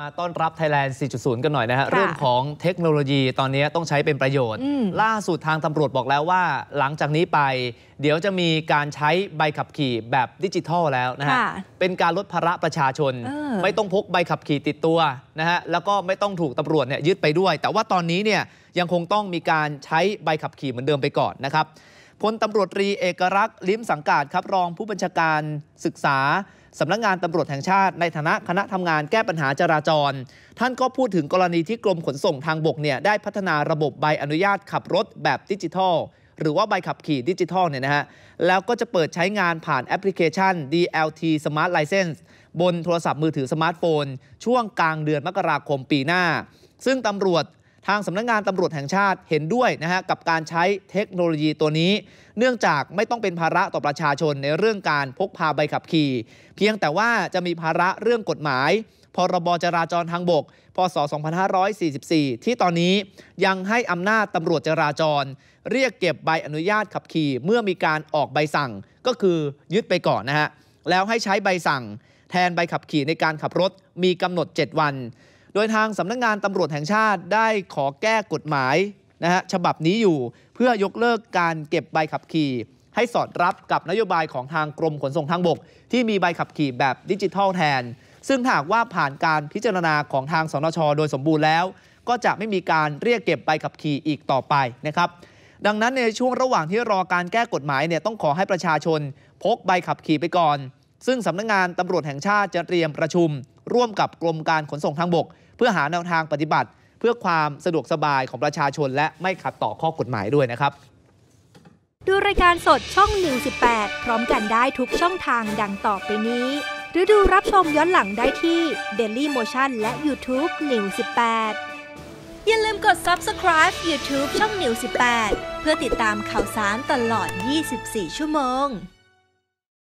มาต้อนรับ Thailand 4.0 กันหน่อยนะฮะเรื่องของเทคโนโลยีตอนนี้ต้องใช้เป็นประโยชน์ ล่าสุดทางตำรวจบอกแล้วว่า หลังจากนี้ไปเดี๋ยวจะมีการใช้ใบขับขี่แบบดิจิทัลแล้วนะฮะเป็นการลดภาระประชาชน ไม่ต้องพกใบขับขี่ติดตัวนะฮะแล้วก็ไม่ต้องถูกตำรวจเนี่ยยึดไปด้วย แต่ว่าตอนนี้เนี่ยยังคงต้องมีการใช้ใบขับขี่เหมือนเดิมไปก่อนนะครับพลตำรวจตรีเอกลักษ์ ลิ้มสังกาดครับรองผู้บัญชาการศึกษา สำนักงงานตำรวจแห่งชาติในฐานะคณะทำงานแก้ปัญหาจราจร ท่านก็พูดถึงกรณีที่กรมขนส่งทางบกเนี่ยได้พัฒนาระบบใบอนุญาตขับรถแบบดิจิทัลหรือว่าใบขับขี่ดิจิทัลเนี่ยนะฮะแล้วก็จะเปิดใช้งานผ่านแอปพลิเคชัน DLT Smart License บนโทรศัพท์มือถือสมาร์ทโฟน ช่วงกลางเดือนมกราคมปีหน้า ซึ่งตำรวจทางสำนักงงานตำรวจแห่งชาติเห็นด้วยนะฮะกับการใช้เทคโนโลยีตัวนี้ เนื่องจากไม่ต้องเป็นภาระต่อประชาชนในเรื่องการพกพาใบขับขี่ เพียงแต่ว่าจะมีภาระเรื่องกฎหมาย พรบจราจรทางบกพศ2544 ที่ตอนนี้ยังให้อำนาจตำรวจจราจร เรียกเก็บใบอนุญาตขับขี่เมื่อมีการออกใบสั่ง ก็คือยึดไปก่อนนะฮะแล้วให้ใช้ใบสั่ง แทนใบขับขี่ในการขับรถ มีกำหนด 7 วันโดยทางสำนักงงานตำรวจแห่งชาติได้ขอแก้กฎหมายนะฮะฉบับนี้อยู่เพื่อยกเลิกการเก็บใบขับขี่ ให้สอดรับกับนโยบายของทางกรมขนส่งทางบก ที่มีใบขับขี่แบบดิจิทัลแทน ซึ่งหากว่าผ่านการพิจารณาของทางสนชโดยสมบูรณ์แล้ว ก็จะไม่มีการเรียกเก็บใบขับขี่อีกต่อไปนะครับดังนั้นในช่วงระหว่างที่รอการแก้กฎหมายเนี่ยต้องขอให้ประชาชนพกใบขับขี่ไปก่อน ซึ่งสำนักงงานตำรวจแห่งชาติจะเตรียมประชุมร่วมกับกรมการขนส่งทางบก เพื่อหาแนวทางปฏิบัติ เพื่อความสะดวกสบายของประชาชนและไม่ขัดต่อข้อกฎหมายด้วยนะครับดูรายการสดช่อง118พร้อมกันได้ทุกช่องทางดังต่อไปนี้ หรือดูรับชมย้อนหลังได้ที่ Daily Motion และ YouTube 118อย่าลืมกด subscribe YouTube ช่อง118เพื่อติดตามข่าวสารตลอด 24 ชั่วโมง